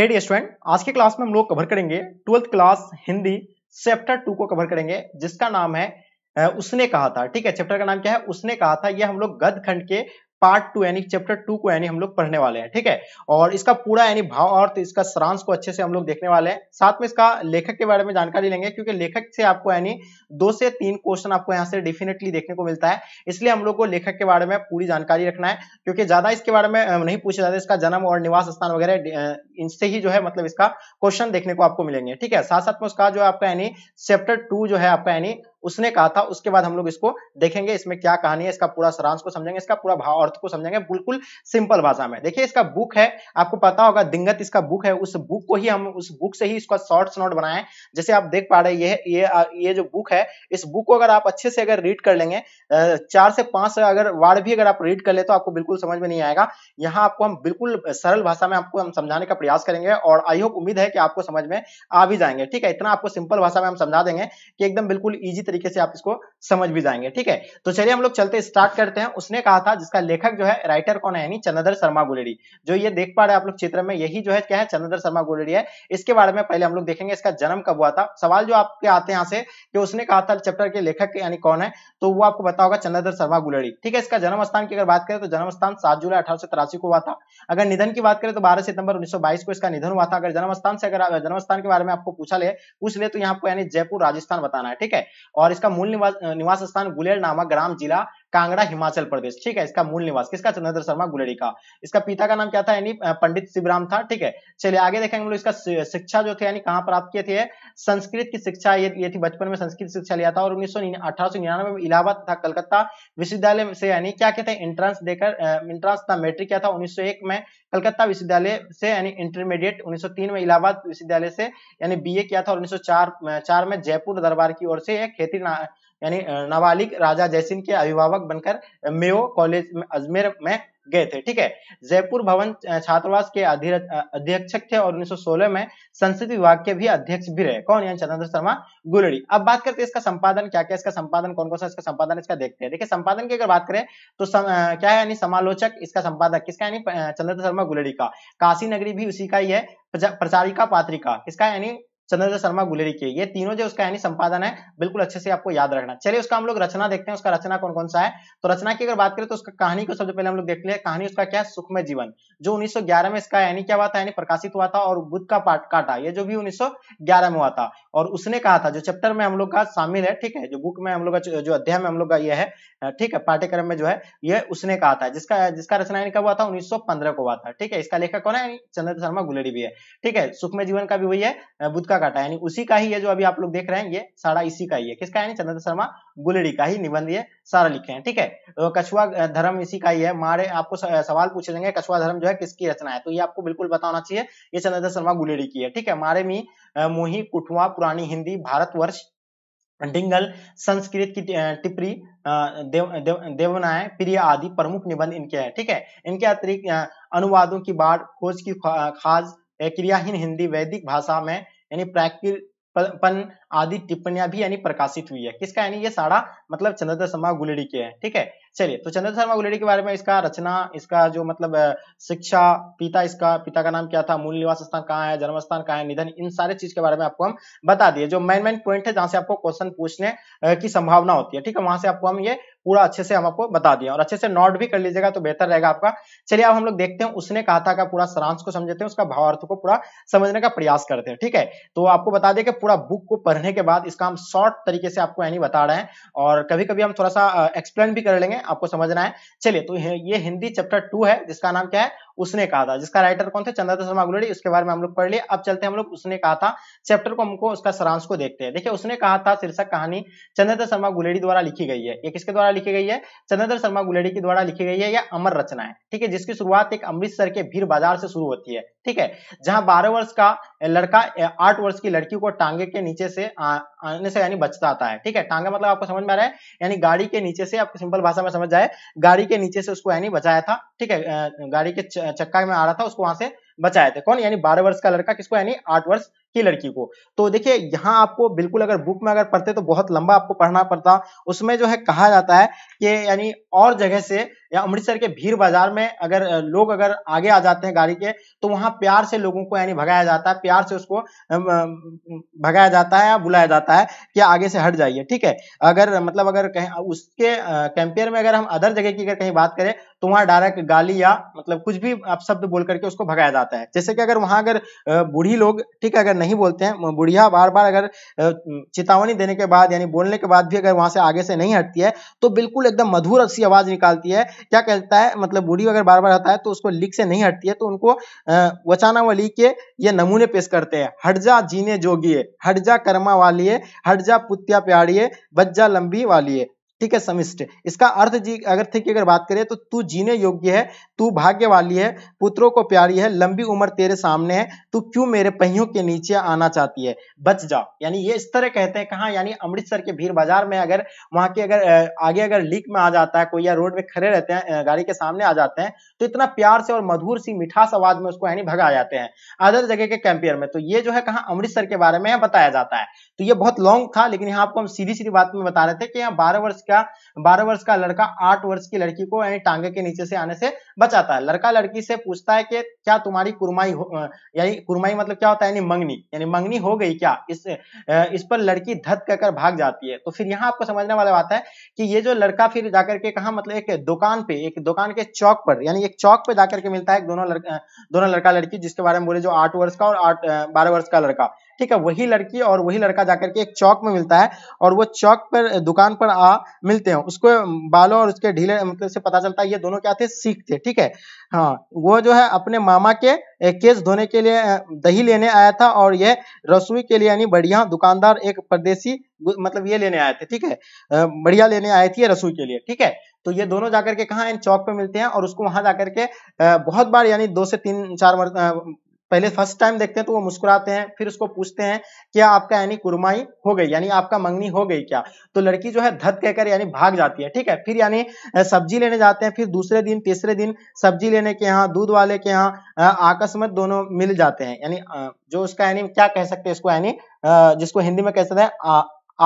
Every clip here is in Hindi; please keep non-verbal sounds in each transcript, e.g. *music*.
हेड स्टूडेंट आज के क्लास में हम लोग कवर करेंगे twelfth class Hindi chapter two को कवर करेंगे जिसका नाम है उसने कहा था ठीक है चैप्टर का नाम क्या है उसने कहा था ये हम लोग गद खंड के पार्ट टू यानी चैप्टर टू को यानी हम लोग पढ़ने वाले हैं ठीक है और इसका पूरा यानी भाव अर्थ तो इसका सरांश को अच्छे से हम लोग देखने वाले हैं साथ में इसका लेखक के बारे में जानकारी लेंगे क्योंकि लेखक से आपको यानी दो से तीन क्वेश्चन आपको यहाँ से डेफिनेटली देखने को मिलता है इसलिए हम लोग को लेखक के बारे में पूरी जानकारी रखना है क्योंकि ज्यादा इसके बारे में नहीं पूछा जाता इसका जन्म और निवास स्थान वगैरह इनसे ही जो है मतलब इसका क्वेश्चन देखने को आपको मिलेंगे ठीक है साथ साथ में उसका जो आपका यानी चैप्टर टू जो है आपका यानी उसने कहा था उसके बाद हम लोग इसको देखेंगे इसमें क्या कहानी है इसका पूरा सारांश को समझेंगे इसका पूरा भाव अर्थ को समझेंगे बिल्कुल सिंपल भाषा में देखिए इसका बुक है आपको पता होगा दिंगत इसका बुक है उस बुक को ही हम उस बुक से ही इसका शॉर्ट्स नोट बनाए जैसे आप देख पा रहे ये ये ये जो बुक है इस बुक को अगर आप अच्छे से अगर रीड कर लेंगे चार से पांच अगर वार्ड भी अगर आप रीड कर ले तो आपको बिल्कुल समझ में नहीं आएगा यहाँ आपको हम बिल्कुल सरल भाषा में आपको हम समझाने का प्रयास करेंगे और आई होप उम्मीद है कि आपको समझ में आ भी जाएंगे ठीक है इतना आपको सिंपल भाषा में हम समझा देंगे कि एकदम बिल्कुल ईजी तरीके से आप इसको समझ भी जाएंगे ठीक है तो चलिए हम लोग चलते स्टार्ट करते हैं उसने कहा था जिसका लेखक जो है राइटर कौन है यानी चंद्रधर शर्मा गुलेड़ी जो ये देख पा रहे आप लोग चित्र में यही जो है क्या है चंद्रधर शर्मा गुलेड़ी है इसके बारे में पहले हम लोग देखेंगे इसका जन्म कब हुआ था सवाल जो आपके आते हैं यहाँ से कि उसने कहा था चैप्टर के लेखक यानी कौन है तो वो आपको बता होगा चंद्रधर शर्मा गुलेड़ी ठीक है इसका जन्म स्थान की अगर बात करें तो जन्म स्थान सात जुलाई अठारह को हुआ था अगर निधन की बात करें तो बारह सितंबर उन्नीस को इसका निधन हुआ था अगर जन्म स्थान से अगर जन्म स्थान के बारे में आपको पूछा ले पूछ ले तो यहाँ आपको यानी जयपुर राजस्थान बताना है ठीक है और इसका मूल निवास निवास स्थान गुलेर नामक ग्राम जिला कांगड़ा हिमाचल प्रदेश ठीक है इसका मूल निवास किसका चंद्रधर शर्मा गुलेड़ी का इसका पिता का नाम क्या था यानी पंडित शिवराम था ठीक है चलिए आगे देखेंगे हम लोग इसका शिक्षा जो थे यानी कहाँ प्राप्त किए थे संस्कृत की शिक्षा ये ये थी बचपन में संस्कृत शिक्षा लिया था और उन्नीस सौ में इलाहाबाद तथा कलकत्ता विश्वविद्यालय से यानी क्या कहते हैं एंट्रेंस देकर इंट्रांस था मैट्रिक क्या था उन्नीस में कलकत्ता विश्वविद्यालय से यानी इंटरमीडिएट 1903 में इलाहाबाद विश्वविद्यालय से यानी बीए किया था और 1904 में जयपुर दरबार की ओर से खेती यानी नाबालिग राजा जयसिंह के अभिभावक बनकर मेयो कॉलेज अजमेर में गए थे ठीक है जयपुर भवन छात्रावास के अध्यक्ष थे और 1916 में संस्कृत विभाग के भी अध्यक्ष भी रहे कौन यानी चंद्र शर्मा गुलड़ी अब बात करते हैं इसका संपादन क्या क्या इसका संपादन कौन कौन सा इसका संपादन इसका देखते हैं देखिए संपादन की अगर बात करें तो सम, आ, क्या है यानी समालोचक इसका संपादक किसका यानी चंद्र शर्मा गुलड़ी का काशी नगरी भी उसी का ही है प्रचारिका पात्रिका किसका यानी चंद्रधर शर्मा गुलेरी की ये तीनों जो उसका यानी संपादन है बिल्कुल अच्छे से आपको याद रखना चलिए उसका हम लोग रचना देखते हैं उसका रचना कौन कौन सा है तो रचना की अगर बात करें तो उसका कहानी को सबसे पहले हम लोग देख लिया कहानी उसका क्या सुखमय जीवन जो उन्नीस में इसका यानी क्या हुआ था यानी प्रकाशित हुआ था और बुद्ध का पाठ काटा ये जो भी उन्नीस में हुआ था और उसने कहा था जो चैप्टर में हम लोग का शामिल है ठीक है जो बुक में हम लोग का जो अध्याय में हम लोग का यह है ठीक है पाठ्यक्रम में जो है यह उसने कहा था जिसका जिसका रचना कब हुआ था उन्नीस को हुआ था ठीक है इसका लेखक कौन है चंद्र शर्मा गुलेरी भी है ठीक है सुखमय जीवन का भी वही है बुद्ध का का काटा यानी उसी का ही ये जो अभी आप लोग देख रहे हैं ये सारा इसी का ही है किसका यानी चंद्र शर्मा गुलड़ी का ही निबंध ये सारा लिखे हैं ठीक है तो कछुआ धर्म इसी का ही है मारे आपको सवाल पूछे जाएंगे कछुआ धर्म जो है किसकी रचना है तो ये आपको बिल्कुल बताना चाहिए ये चंद्र शर्मा गुलेड़ी की है ठीक है मारे मी मोही कुठवा पुरानी हिंदी भारतवर्ष डिंगल संस्कृत की टिपरी देव, देव, देवनाएं प्रिय आदि प्रमुख निबंध इनके हैं ठीक है इनके अतिरिक्त अनुवादों की बाढ़ खोज की खाज क्रियाहीन हिंदी वैदिक भाषा में यानी प्राकृपन आदि टिप्पणियां भी यानी प्रकाशित हुई है किसका यानी ये सारा मतलब चंद्रदत्त शर्मा गुलेड़ी के हैं ठीक है चलिए तो चंद्र शर्मा गुलेटी के बारे में इसका रचना इसका जो मतलब शिक्षा पिता इसका पिता का नाम क्या था मूल निवास स्थान कहाँ है जन्म स्थान कहाँ है निधन इन सारे चीज के बारे में आपको हम बता दिए जो मेन मेन पॉइंट है जहां से आपको क्वेश्चन पूछने की संभावना होती है ठीक है वहां से आपको हम ये पूरा अच्छे से हम आपको बता दिए और अच्छे से नोट भी कर लीजिएगा तो बेहतर रहेगा आपका चलिए अब आप हम लोग देखते हैं उसने कहा था का पूरा सारांश को समझते हैं उसका भावार्थ को पूरा समझने का प्रयास करते हैं ठीक है तो आपको बता दें कि पूरा बुक को पढ़ने के बाद इसका हम शॉर्ट तरीके से आपको यानी बता रहे हैं और कभी कभी हम थोड़ा सा एक्सप्लेन भी कर लेंगे आपको समझना है चलिए तो ये हिंदी चैप्टर टू है जिसका नाम क्या है उसने कहा था जिसका राइटर कौन थे चंद्रदत्त शर्मा गुलेड़ी उसके बारे में हम लोग पढ़ लिए अब चलते हैं हम लोग उसने कहा था चैप्टर को हमको उसका सारांश को देखते हैं देखिए उसने कहा था शीर्षक कहानी चंद्रदत्त शर्मा गुलेड़ी द्वारा लिखी गई है ये किसके द्वारा लिखी गई है चंद्रदत्त शर्मा गुलेड़ी के द्वारा लिखी गई है या अमर रचना है ठीक है जिसकी शुरुआत एक अमृतसर के भीड़ बाजार से शुरू होती है ठीक है जहां बारह वर्ष का लड़का आठ वर्ष की लड़की को टांगे के नीचे से आने से यानी बचता आता है ठीक है टांगा मतलब आपको समझ में आ रहा है यानी गाड़ी के नीचे से आपको सिंपल भाषा में समझ जाए गाड़ी के नीचे से उसको यानी बचाया था ठीक है गाड़ी के चक्का में आ रहा था उसको वहां से बचाए थे कौन यानी बारह वर्ष का लड़का किसको यानी आठ वर्ष की लड़की को तो देखिए यहाँ आपको बिल्कुल अगर बुक में अगर पढ़ते तो बहुत लंबा आपको पढ़ना पड़ता उसमें जो है कहा जाता है कि यानी और जगह से या अमृतसर के भीड़ बाजार में अगर लोग अगर आगे आ जाते हैं गाड़ी के तो वहाँ प्यार से लोगों को यानी भगाया जाता है प्यार से उसको भगाया जाता है या बुलाया जाता है कि आगे से हट जाइए ठीक है अगर मतलब अगर कहीं उसके कैंपेयर में अगर हम अदर जगह की अगर कहीं बात करें तो वहाँ डायरेक्ट गाली या मतलब कुछ भी अपशब्द बोल करके उसको भगाया जाता है जैसे कि अगर वहाँ अगर बूढ़ी लोग ठीक है अगर नहीं बोलते हैं बुढ़िया बार बार अगर चेतावनी देने के बाद यानी बोलने के बाद भी अगर वहां से आगे से नहीं हटती है तो बिल्कुल एकदम मधुर सी आवाज निकालती है क्या कहता है मतलब बूढ़ी अगर बार बार हटता है तो उसको लिख से नहीं हटती है तो उनको वचाना वली के ये नमूने पेश करते हैं हट जा जीने जोगिए हट जा कर्मा वालिए हट जा पुत्या प्याड़िए बज्जा लंबी वालिए ठीक है समिष्ट इसका अर्थ जी अर्थ की अगर बात करें तो तू जीने योग्य है तू भाग्य वाली है पुत्रों को प्यारी है लंबी उम्र तेरे सामने है तू क्यों मेरे पहियों के नीचे आना चाहती है बच जाओ यानी ये इस तरह कहते हैं कहा यानी अमृतसर के भीड़ बाजार में अगर वहां के अगर आगे अगर लीक में आ जाता है कोई या रोड में खड़े रहते हैं गाड़ी के सामने आ जाते हैं तो इतना प्यार से और मधुर सी मिठास आवाज में उसको यानी भगा जाते हैं अदर जगह के कैंपियर में तो ये जो है कहा अमृतसर के बारे में बताया जाता है तो ये बहुत लॉन्ग था लेकिन यहाँ आपको हम सीधी सीधी बात में बता रहे थे कि यहाँ बारह वर्ष का बारह वर्ष का लड़का आठ वर्ष की लड़की को यानी टांगे के नीचे से आने से बचाता है लड़का लड़की से पूछता है कि क्या तुम्हारी कुरमाई यानी कुरमाई मतलब क्या होता है यानी मंगनी यानी मंगनी हो गई क्या इस इस पर लड़की धत कहकर भाग जाती है तो फिर यहाँ आपको समझने वाला बात है कि ये जो लड़का फिर जाकर के कहा मतलब एक दुकान पे एक दुकान के चौक पर यानी एक चौक पे जाकर के मिलता है दोनों लड़का दोनों लड़का लड़की जिसके बारे में बोले जो आठ वर्ष का और आठ बारह वर्ष का लड़का ठीक है वही लड़की और वही लड़का जाकर के एक चौक में मिलता है और वो चौक पर दुकान पर आ मिलते हैं उसको बालों और उसके ढीले मतलब से पता चलता है ये दोनों क्या थे सीख थे ठीक है हाँ वो जो है अपने मामा के केस धोने के लिए दही लेने आया था और यह रसोई के लिए यानी बढ़िया दुकानदार एक परदेसी मतलब ये लेने आए थे ठीक है बढ़िया लेने आए थे रसोई के लिए ठीक है तो ये दोनों जाकर के कहा इन चौक पे मिलते हैं और उसको वहां जाकर के बहुत बार यानी दो से तीन चार पहले फर्स्ट टाइम देखते हैं तो वो मुस्कुराते हैं फिर उसको पूछते हैं क्या आपका यानी कुरमाई हो गई यानी आपका मंगनी हो गई क्या तो लड़की जो है धत कहकर यानी भाग जाती है ठीक है फिर यानी सब्जी लेने जाते हैं फिर दूसरे दिन तीसरे दिन सब्जी लेने के यहाँ दूध वाले के यहाँ आकस्मत दोनों मिल जाते हैं यानी जो उसका यानी क्या कह सकते हैं इसको यानी जिसको हिंदी में कह सकते हैं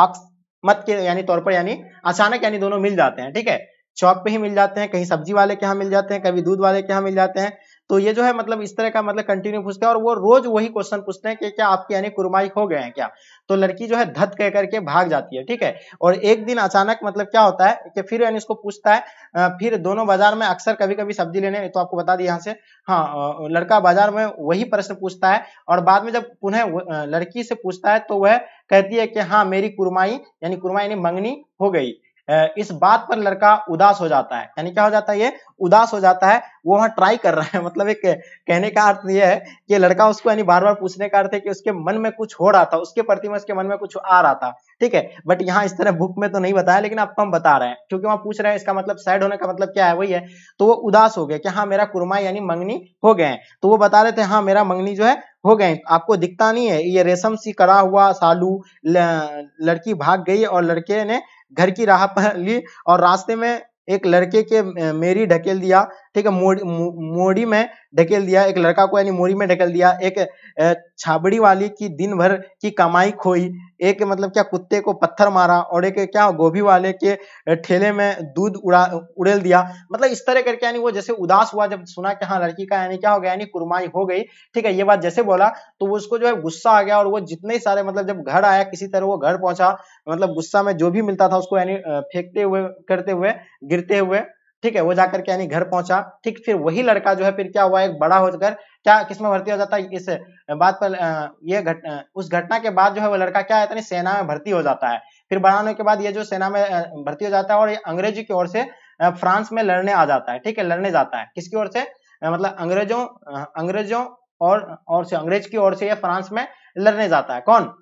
आकस्मत के यानी तौर पर यानी अचानक यानी दोनों मिल जाते हैं ठीक है चौक पे ही मिल जाते हैं कहीं सब्जी वाले के यहाँ मिल जाते हैं कभी दूध वाले के यहाँ मिल जाते हैं तो ये जो है मतलब इस तरह का मतलब कंटिन्यू पूछते हैं और वो रोज वही क्वेश्चन पूछते हैं कि क्या आपके यानी कुरमाई हो गए हैं क्या तो लड़की जो है धत कह करके भाग जाती है ठीक है और एक दिन अचानक मतलब क्या होता है कि फिर यानी इसको पूछता है फिर दोनों बाजार में अक्सर कभी कभी सब्जी लेने तो आपको बता दिया यहाँ से हाँ लड़का बाजार में वही प्रश्न पूछता है और बाद में जब पुनः लड़की से पूछता है तो वह कहती है कि हाँ मेरी कुरमाई यानी कुरमाई यानी मंगनी हो गई इस बात पर लड़का उदास हो जाता है यानी क्या हो जाता है ये उदास हो जाता है वो वहां ट्राई कर रहा है *laughs* मतलब एक कहने का अर्थ ये है कि लड़का उसको यानी बार बार पूछने का अर्थ है कि उसके मन में कुछ हो रहा था उसके प्रति में उसके मन में कुछ आ रहा था ठीक है बट यहाँ इस तरह बुक में तो नहीं बताया लेकिन आपको हम बता रहे हैं क्योंकि वहां पूछ रहे हैं इसका मतलब सैड होने का मतलब क्या है वही है तो वो उदास हो गया कि हाँ मेरा कुरमा यानी मंगनी हो गए हैं तो वो बता रहे थे हाँ मेरा मंगनी जो है हो गए आपको दिखता नहीं है ये रेशम सी करा हुआ सालू लड़की भाग गई और लड़के ने घर की राह पर ली और रास्ते में एक लड़के के मेरी ढकेल दिया ठीक है मोड़ी मोड़ी में ढकेल दिया एक लड़का को यानी मोड़ी में ढकेल दिया एक छाबड़ी वाली की दिन भर की कमाई खोई एक मतलब क्या कुत्ते को पत्थर मारा और एक क्या गोभी वाले के ठेले में दूध उड़ा उड़ेल दिया मतलब इस तरह करके यानी वो जैसे उदास हुआ जब सुना कि हाँ लड़की का यानी क्या हो गया यानी कुरमाई हो गई ठीक है ये बात जैसे बोला तो वो उसको जो है गुस्सा आ गया और वो जितने सारे मतलब जब घर आया किसी तरह वो घर पहुंचा मतलब गुस्सा में जो भी मिलता था उसको यानी फेंकते हुए करते हुए गिरते हुए ठीक है वो जाकर के यानी घर पहुंचा ठीक फिर वही लड़का जो है फिर क्या हुआ एक बड़ा होकर क्या किसमें भर्ती हो जाता है इस बात पर ये घट उस घटना के बाद जो है वो लड़का क्या है सेना में भर्ती हो जाता है फिर बड़ा होने के बाद ये जो सेना में भर्ती हो जाता है और ये अंग्रेजी की ओर से फ्रांस में लड़ने आ जाता है ठीक है लड़ने जाता है किसकी ओर से मतलब अंग्रेजों अंग्रेजों और और से अंग्रेज की ओर से ये फ्रांस में लड़ने जाता है कौन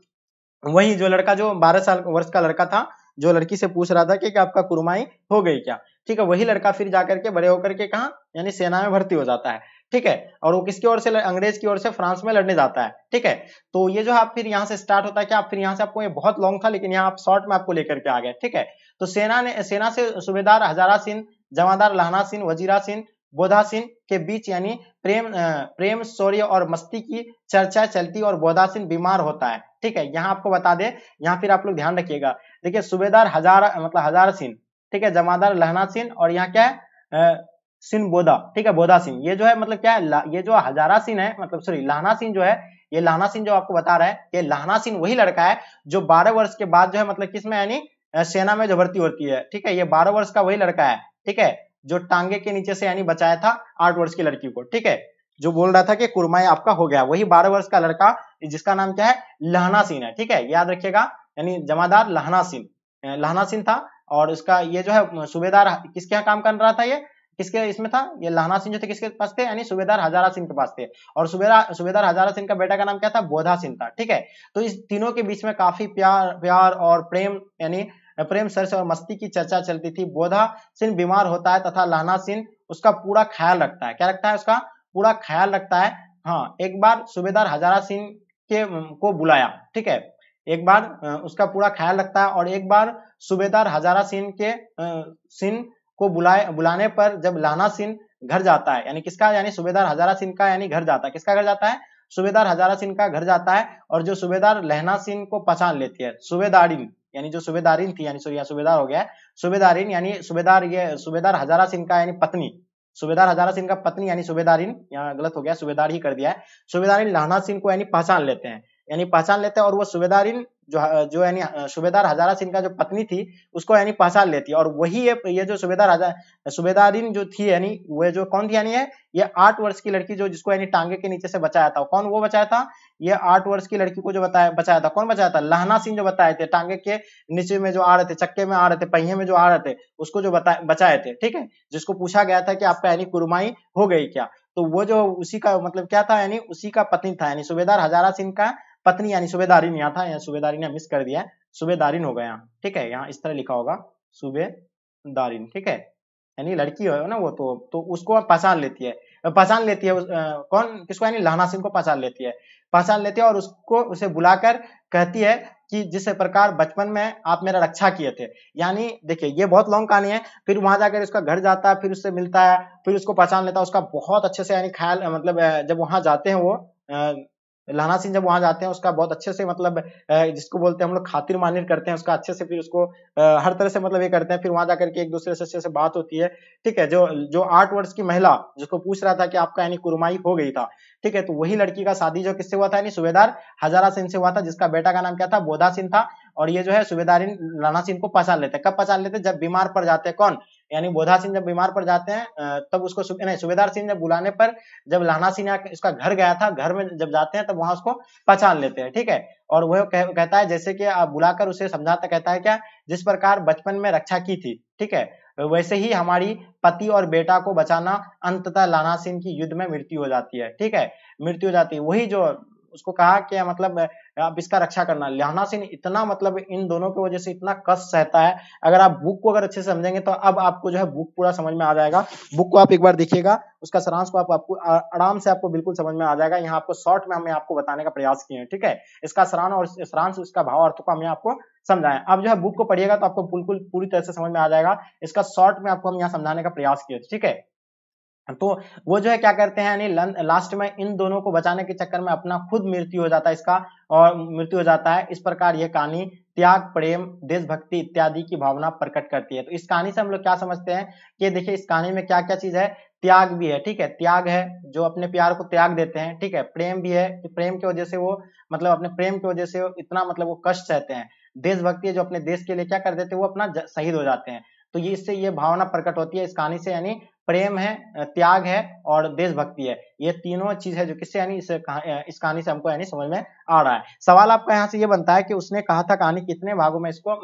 वही जो लड़का जो बारह साल वर्ष का लड़का था जो लड़की से पूछ रहा था कि, कि आपका कुरमाई हो गई क्या ठीक है वही हम्म। लड़का फिर जाकर के बड़े होकर के कहा यानी सेना में भर्ती हो जाता है ठीक है और वो किसकी ओर से अंग्रेज की ओर से फ्रांस में लड़ने जाता है ठीक है तो ये जो आप फिर यहाँ से स्टार्ट होता है क्या आप फिर यहाँ से आपको ये बहुत लॉन्ग था लेकिन यहाँ आप शॉर्ट में आपको लेकर के आ गए ठीक है तो सेना ने सेना से सुबेदार हजारा सिंह जमादार लहना सिंह वजीरा सिंह बोधा सिंह के बीच यानी प्रेम प्रेम शौर्य और मस्ती की चर्चा चलती और बोधा सिंह बीमार होता है ठीक है यहाँ आपको बता दे यहाँ फिर आप लोग ध्यान रखिएगा देखिये सुबेदार हजार मतलब हजार सिंह ठीक है जमादार लहना सिंह और यहाँ क्या है सिंह बोधा ठीक है बोधा सिंह ये जो है मतलब क्या है ये जो हजारा सिंह है मतलब सॉरी लहना सिंह जो है ये लहना सिंह जो आपको बता रहा है ये लहना सिंह वही लड़का है जो बारह वर्ष के बाद जो है मतलब किसमें यानी सेना में जो भर्ती होती है ठीक है ये बारह वर्ष का वही लड़का है ठीक है जो टांगे के नीचे से यानी बचाया था आठ वर्ष की लड़की को ठीक है जो बोल रहा था कि कुरमाई आपका हो गया वही बारह वर्ष का लड़का जिसका नाम क्या है लहना सिंह है ठीक है याद रखिएगा यानी जमादार लहना सिंह लहना सिंह था और इसका ये जो है सूबेदार किसके यहाँ काम कर रहा था ये किसके इसमें था ये लहना सिंह जो थे किसके पास थे यानी सुबेदार हजारा सिंह के पास थे और सुबेदार सुबेदार हजारा सिंह का बेटा का नाम क्या था बोधा सिंह था ठीक है तो इस तीनों के बीच में काफी प्यार प्यार और प्रेम यानी प्रेम सरस और मस्ती की चर्चा चलती थी बोधा सिंह बीमार होता है तथा लहना सिंह उसका पूरा ख्याल रखता है क्या रखता है उसका पूरा ख्याल रखता है हाँ एक बार सुबेदार हजारा सिंह के को बुलाया ठीक है एक बार उसका पूरा ख्याल रखता है और एक बार सूबेदार हजारा सिंह के सिंह को बुलाए बुलाने पर जब लाना सिंह घर जाता है यानी किसका यानी सूबेदार हजारा सिंह का यानी घर जाता है किसका घर जाता है सूबेदार हजारा सिंह का घर जाता है और जो सूबेदार लहना सिंह को पहचान लेती है सूबेदारिन यानी जो सूबेदारिन थी यानी सूर्या सूबेदार हो गया सूबेदारिन यानी सूबेदार ये सूबेदार हजारा सिंह का यानी पत्नी सूबेदार हजारा सिंह का पत्नी यानी सूबेदारिन यहाँ गलत हो गया सूबेदार ही कर दिया है सूबेदारिन लहना सिंह को यानी पहचान लेते हैं यानी पहचान लेते हैं और वो सुबेदार इन जो जो यानी सुबेदार हजारा सिंह का जो पत्नी थी उसको यानी पहचान लेती है और वही ये ये जो सुबेदार हजार सुबेदारिन जो थी यानी वह जो कौन थी यानी है ये आठ वर्ष की लड़की जो जिसको यानी टांगे के नीचे से बचाया था कौन वो बचाया था ये आठ वर्ष की लड़की को जो बताया बचाया था कौन बचाया था लहना सिंह जो बताए थे टांगे के नीचे में जो आ रहे थे चक्के में आ रहे थे पहिए में जो आ रहे थे उसको जो बता बचाए थे ठीक है जिसको पूछा गया था कि आपका यानी कुरमाई हो गई क्या तो वो जो उसी का मतलब क्या था यानी उसी का पत्नी था यानी सुबेदार हजारा सिंह का पत्नी यानी सुबेदारिन यहाँ था यहाँ सूबेदारिन मिस कर दिया सुबेदारिन हो गया ठीक है यहाँ इस तरह लिखा होगा दारिन ठीक है यानी लड़की हो ना वो तो तो उसको पहचान लेती है पहचान लेती है कौन किसको यानी लहना सिंह को पहचान लेती है पहचान लेती है और उसको उसे बुलाकर कहती है कि जिस प्रकार बचपन में आप मेरा रक्षा किए थे यानी देखिए ये बहुत लॉन्ग कहानी है फिर वहां जाकर उसका घर जाता है फिर उससे मिलता है फिर उसको पहचान लेता है उसका बहुत अच्छे से यानी ख्याल मतलब जब वहां जाते हैं वो लाना सिंह जब वहां जाते हैं उसका बहुत अच्छे से मतलब जिसको बोलते हैं हम लोग खातिर मानिर करते हैं उसका अच्छे से फिर उसको हर तरह से मतलब ये करते हैं फिर वहां जाकर के एक दूसरे से अच्छे से बात होती है ठीक है जो जो आठ वर्ष की महिला जिसको पूछ रहा था कि आपका यानी कुरमाई हो गई था ठीक है तो वही लड़की का शादी जो किससे हुआ था यानी सुबेदार हजारा सिंह से हुआ था जिसका बेटा का नाम क्या था बोधा सिंह था और ये जो है सुबेदारी राणा सिंह को पहचान लेते हैं कब पहचान लेते हैं जब बीमार पड़ जाते हैं कौन यानी बोधा सिंह जब बीमार पड़ जाते हैं तब उसको नहीं सूबेदार सिंह जब बुलाने पर जब लाना सिंह उसका घर गया था घर में जब जाते हैं तब वहां उसको पहचान लेते हैं ठीक है और वह कह, कहता है जैसे कि आप बुलाकर उसे समझाता कहता है क्या जिस प्रकार बचपन में रक्षा की थी ठीक है वैसे ही हमारी पति और बेटा को बचाना अंततः लाना सिंह की युद्ध में मृत्यु हो जाती है ठीक है मृत्यु हो जाती है वही जो उसको कहा कि मतलब आप इसका रक्षा करना लहना सिंह इतना मतलब इन दोनों की वजह से इतना कष्ट सहता है अगर आप बुक को अगर अच्छे से समझेंगे तो अब आपको जो है बुक पूरा समझ में आ जाएगा बुक को आप एक बार देखिएगा उसका सारांश को आप आपको आराम से आपको बिल्कुल समझ में आ जाएगा यहाँ आपको शॉर्ट में हमें आपको बताने का प्रयास किए हैं ठीक है इसका सरान और सरांश उसका भाव अर्थ को हमें आपको समझाएं आप जो है बुक को पढ़िएगा तो आपको बिल्कुल पूरी तरह से समझ में आ जाएगा इसका शॉर्ट में आपको हम यहाँ समझाने का प्रयास किए ठीक है तो वो जो है क्या करते हैं यानी लास्ट में इन दोनों को बचाने के चक्कर में अपना खुद मृत्यु हो जाता है इसका और मृत्यु हो जाता है इस प्रकार ये कहानी त्याग प्रेम देशभक्ति इत्यादि की भावना प्रकट करती है तो इस कहानी से हम लोग क्या समझते हैं कि देखिए इस कहानी में क्या क्या चीज है त्याग भी है ठीक है त्याग है जो अपने प्यार को त्याग देते हैं ठीक है प्रेम भी है कि प्रेम की वजह से वो मतलब अपने प्रेम की वजह से इतना मतलब वो कष्ट सहते हैं देशभक्ति है जो अपने देश के लिए क्या कर देते हैं वो अपना शहीद हो जाते हैं तो ये इससे ये भावना प्रकट होती है इस कहानी से यानी प्रेम है त्याग है और देशभक्ति है ये तीनों चीज है जो किससे यानी इस इस कहानी से हमको यानी समझ में आ रहा है सवाल आपका यहाँ से ये बनता है कि उसने कहा था कहानी कितने भागों में इसको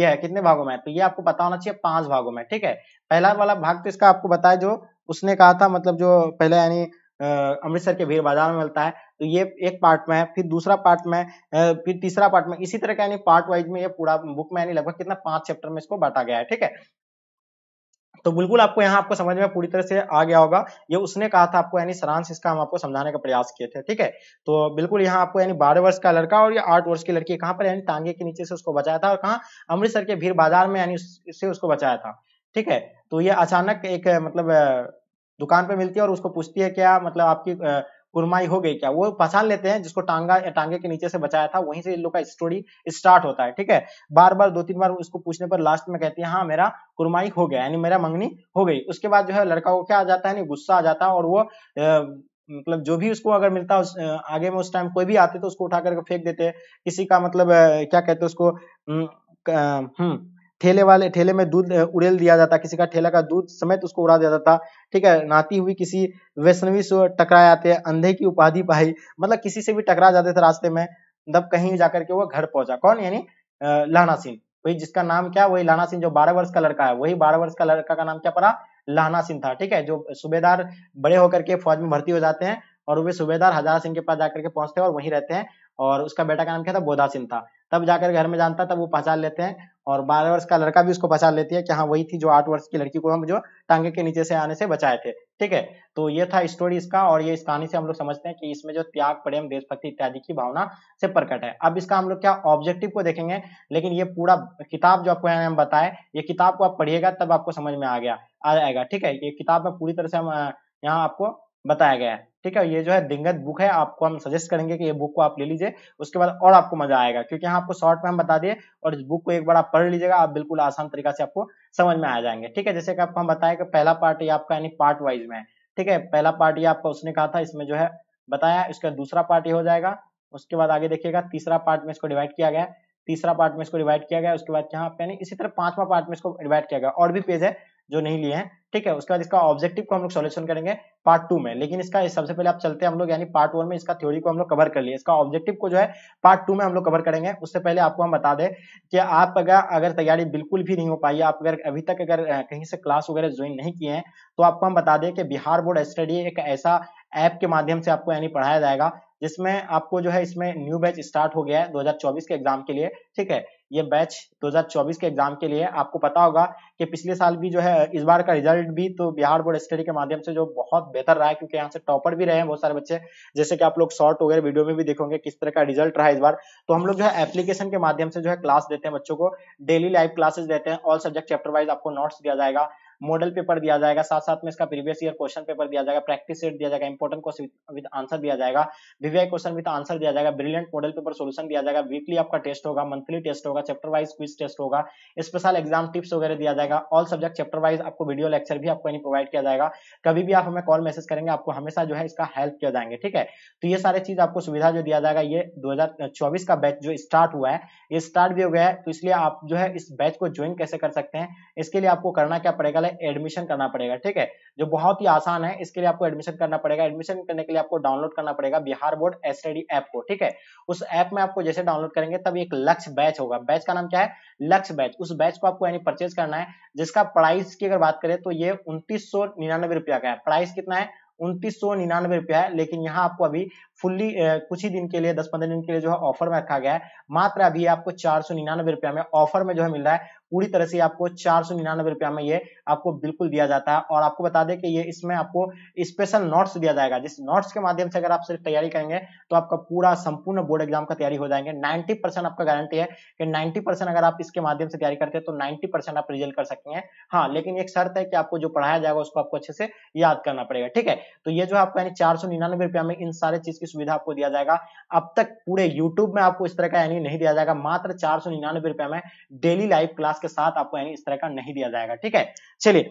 ये है कितने भागों में तो ये आपको पता होना चाहिए पांच भागों में ठीक है पहला वाला भाग तो इसका आपको बताया जो उसने कहा था मतलब जो पहले यानी अमृतसर के भीड़ बाजार में मिलता है तो ये एक पार्ट में है फिर दूसरा पार्ट में फिर तीसरा पार्ट में इसी तरह का यानी पार्ट वाइज में ये पूरा बुक में यानी लगभग कितना पांच चैप्टर में इसको बांटा गया है ठीक है तो बिल्कुल आपको यहाँ आपको समझ में पूरी तरह से आ गया होगा ये उसने कहा था आपको यानी सरांश इसका हम आपको समझाने का प्रयास किए थे ठीक है तो बिल्कुल यहाँ आपको यानी बारह वर्ष का लड़का और ये आठ वर्ष की लड़की कहाँ पर यानी टांगे के नीचे से उसको बचाया था और कहाँ अमृतसर के भीड़ बाजार में यानी उससे उसको बचाया था ठीक है तो ये अचानक एक मतलब दुकान पे मिलती है और उसको पूछती है क्या मतलब आपकी कुरमाई हो गई क्या वो पहचान लेते हैं जिसको टांगा टांगे के नीचे से बचाया था वहीं से इन लोग का स्टोरी स्टार्ट होता है ठीक है बार बार दो तीन बार उसको पूछने पर लास्ट में कहती है हाँ मेरा कुरमाई हो गया यानी मेरा मंगनी हो गई उसके बाद जो है लड़का को क्या आ जाता है गुस्सा आ जाता है और वो मतलब जो भी उसको अगर मिलता उस, आगे में उस टाइम कोई भी आते तो उसको उठा करके फेंक देते किसी का मतलब क्या कहते हैं उसको हम्म ठेले वाले ठेले में दूध उड़ेल दिया जाता किसी का ठेला का दूध समेत उसको उड़ा दिया जाता ठीक है नाती हुई किसी वैष्णवी से टकरा जाते अंधे की उपाधि पाई मतलब किसी से भी टकरा जाते थे रास्ते में तब कहीं जाकर के वो घर पहुंचा कौन यानी लाना सिंह वही जिसका नाम क्या वही लाना सिंह जो बारह वर्ष का लड़का है वही बारह वर्ष का लड़का का नाम क्या पड़ा लाना सिंह था ठीक है जो सूबेदार बड़े होकर के फौज में भर्ती हो जाते हैं और वे सूबेदार हजार सिंह के पास जाकर के पहुंचते हैं और वहीं रहते हैं और उसका बेटा का नाम क्या था बोधा सिंह था तब जाकर घर में जानता तब वो पहचान लेते हैं और बारह वर्ष का लड़का भी उसको बचा लेती है कि हाँ वही थी जो आठ वर्ष की लड़की को हम जो टांगे के नीचे से आने से बचाए थे ठीक है तो ये था स्टोरी इसका और ये इस कहानी से हम लोग समझते हैं कि इसमें जो त्याग प्रेम देशभक्ति इत्यादि की भावना से प्रकट है अब इसका हम लोग क्या ऑब्जेक्टिव को देखेंगे लेकिन ये पूरा किताब जो आपको हम बताए ये किताब को आप पढ़िएगा तब आपको समझ में आ गया आ जाएगा ठीक है ये किताब में पूरी तरह से हम यहाँ आपको बताया गया है ठीक है ये जो है दिंगत बुक है आपको हम सजेस्ट करेंगे कि ये बुक को आप ले लीजिए उसके बाद और आपको मजा आएगा क्योंकि यहाँ आपको शॉर्ट में हम बता दिए और इस बुक को एक बार आप पढ़ लीजिएगा आप बिल्कुल आसान तरीका से आपको समझ में आ जाएंगे ठीक है जैसे कि आपको हम बताया कि पहला पार्ट ये आपका यानी पार्ट वाइज में है ठीक है पहला पार्ट ये आपका उसने कहा था इसमें जो है बताया इसका दूसरा पार्ट ये हो जाएगा उसके बाद आगे देखिएगा तीसरा पार्ट में इसको डिवाइड किया गया तीसरा पार्ट में इसको डिवाइड किया गया उसके बाद यहाँ पे इसी तरह पांचवा पार्ट में इसको डिवाइड किया गया और भी पेज है जो नहीं लिए हैं ठीक है उसके बाद इसका ऑब्जेक्टिव को हम लोग सोल्यूशन करेंगे पार्ट टू में लेकिन इसका इस सबसे पहले आप चलते हैं हम लोग यानी पार्ट वन में इसका थ्योरी को हम लोग कवर कर लिए इसका ऑब्जेक्टिव को जो है पार्ट टू में हम लोग कवर करेंगे उससे पहले आपको हम बता दें कि आप अगर अगर तैयारी बिल्कुल भी नहीं हो पाई आप अगर अभी तक अगर कहीं से क्लास वगैरह ज्वाइन नहीं किए हैं तो आपको हम बता दें कि बिहार बोर्ड स्टडी एक ऐसा ऐप के माध्यम से आपको यानी पढ़ाया जाएगा जिसमें आपको जो है इसमें न्यू बैच स्टार्ट हो गया है 2024 के एग्जाम के लिए ठीक है ये बैच 2024 के एग्जाम के लिए आपको पता होगा कि पिछले साल भी जो है इस बार का रिजल्ट भी तो बिहार बोर्ड स्टडी के माध्यम से जो बहुत बेहतर रहा है क्योंकि यहाँ से टॉपर भी रहे हैं बहुत सारे बच्चे जैसे कि आप लोग शॉर्ट वगैरह वीडियो में भी देखोगे किस तरह का रिजल्ट रहा है इस बार तो हम लोग जो है एप्लीकेशन के माध्यम से जो है क्लास देते हैं बच्चों को डेली लाइव क्लासेस देते हैं ऑल सब्जेक्ट चैप्टर वाइज आपको नोट्स दिया जाएगा मॉडल पेपर दिया जाएगा साथ साथ में इसका प्रीवियस ईयर क्वेश्चन पेपर दिया जाएगा प्रैक्टिस सेट दिया जाएगा इंपॉर्टेंट क्वेश्चन विद आंसर दिया जाएगा विवेक क्वेश्चन विद आंसर दिया जाएगा ब्रिलियंट मॉडल पेपर सोल्यूशन दिया जाएगा वीकली आपका टेस्ट होगा मंथली टेस्ट होगा चैप्टर वाइज क्विज टेस्ट होगा स्पेशल एग्जाम टिप्स वगैरह दिया जाएगा ऑल सब्जेक्ट चैप्टर वाइज आपको वीडियो लेक्चर भी आपको प्रोवाइड किया जाएगा कभी भी आप हमें कॉल मैसेज करेंगे आपको हमेशा जो है इसका हेल्प किया जाएंगे ठीक है तो ये सारे चीज आपको सुविधा जो दिया जाएगा ये दो का बैच जो स्टार्ट हुआ है ये स्टार्ट भी हो गया है तो इसलिए आप जो है इस बैच को ज्वाइन कैसे कर सकते हैं इसके लिए आपको करना क्या पड़ेगा एडमिशन करना पड़ेगा ठीक है जो बहुत ही आसान है इसके लिए आपको एडमिशन करना पड़ेगा एडमिशन करने के लिए आपको डाउनलोड करना पड़ेगा बिहार बोर्ड एस ऐप को ठीक है उस ऐप में आपको जैसे डाउनलोड करेंगे तब एक लक्ष्य बैच होगा बैच का नाम क्या है लक्ष्य बैच उस बैच को आपको यानी परचेज करना है जिसका प्राइस की अगर बात करें तो ये उन्तीस का है प्राइस कितना है उन्तीस सौ निन्यानवे रुपया है लेकिन यहाँ आपको अभी फुल्ली कुछ ही दिन के लिए दस पंद्रह दिन के लिए जो है ऑफर में रखा गया है मात्र अभी आपको चार सौ निन्यानवे रुपया में ऑफर में जो है मिल रहा है पूरी तरह से आपको चार सौ निन्यानवे रुपया में ये आपको बिल्कुल दिया जाता है और आपको बता दें कि ये इसमें आपको स्पेशल नोट्स दिया जाएगा जिस नोट्स के माध्यम से अगर आप सिर्फ तैयारी करेंगे तो आपका पूरा संपूर्ण बोर्ड एग्जाम का तैयारी हो जाएंगे नाइन्टी परसेंट आपका गारंटी है कि नाइन्टी परसेंट अगर आप इसके माध्यम से तैयारी करते हैं तो नाइन्टी परसेंट आप रिजल्ट कर सकते हैं हाँ लेकिन एक शर्त है कि आपको जो पढ़ाया जाएगा उसको आपको अच्छे से याद करना पड़ेगा ठीक है तो ये जो आपको यानी चार सौ निन्यानवे रुपया में इन सारे चीज की सुविधा आपको दिया जाएगा अब तक पूरे यूट्यूब में आपको इस तरह का यानी नहीं दिया जाएगा मात्र चार सौ निन्यानवे रुपए में डेली लाइव क्लास के साथ आपको यानी इस तरह का नहीं दिया जाएगा ठीक है चलिए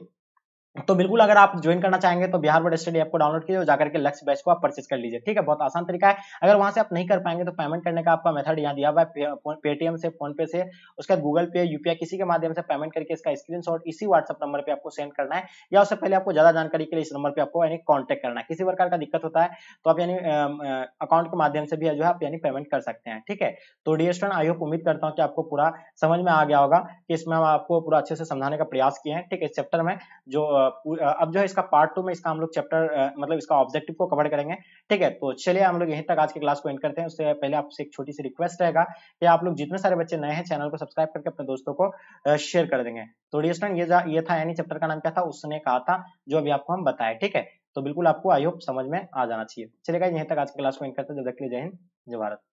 तो बिल्कुल अगर आप ज्वाइन करना चाहेंगे तो बिहार बोर्ड स्टडी ऐप को डाउनलोड कीजिए और जाकर के लक्ष्य बैच को आप परचेज कर लीजिए ठीक है बहुत आसान तरीका है अगर वहां से आप नहीं कर पाएंगे तो पेमेंट करने का आपका मेथड यहाँ दिया हुआ है पेटीएम से फोन पे से उसके बाद गूगल पे यूपीआई किसी के माध्यम से पेमेंट करके इसका स्क्रीन इसी व्हाट्सअप नंबर पर आपको सेंड करना है या उससे पहले आपको ज्यादा जानकारी के लिए इस नंबर पर आपको यानी कॉन्टेक्ट करना है किसी प्रकार का दिक्कत होता है तो आप यानी अकाउंट के माध्यम से भी जो है आप यानी पेमेंट कर सकते हैं ठीक है तो डी एस आई होप उम्मीद करता हूँ कि आपको पूरा समझ में आ गया होगा कि इसमें हम आपको पूरा अच्छे से समझाने का प्रयास किए हैं ठीक है इस चैप्टर में जो अब जो है इसका पार्ट टू में इसका हम लोग चैप्टर मतलब इसका ऑब्जेक्टिव को कवर करेंगे ठीक है तो चलिए हम लोग यहीं तक आज के क्लास को एंड करते हैं उससे पहले आपसे एक छोटी सी रिक्वेस्ट रहेगा कि आप लोग जितने सारे बच्चे नए हैं चैनल को सब्सक्राइब करके अपने दोस्तों को शेयर कर देंगे तो रिस्टेंट ये ये था यानी चैप्टर का नाम क्या था उसने कहा था जो अभी आपको हम बताए ठीक है तो बिल्कुल आपको आई होप समझ में आ जाना चाहिए चलेगा यहीं तक आज की क्लास को एंड करते हैं जब देख के जय हिंद जय भारत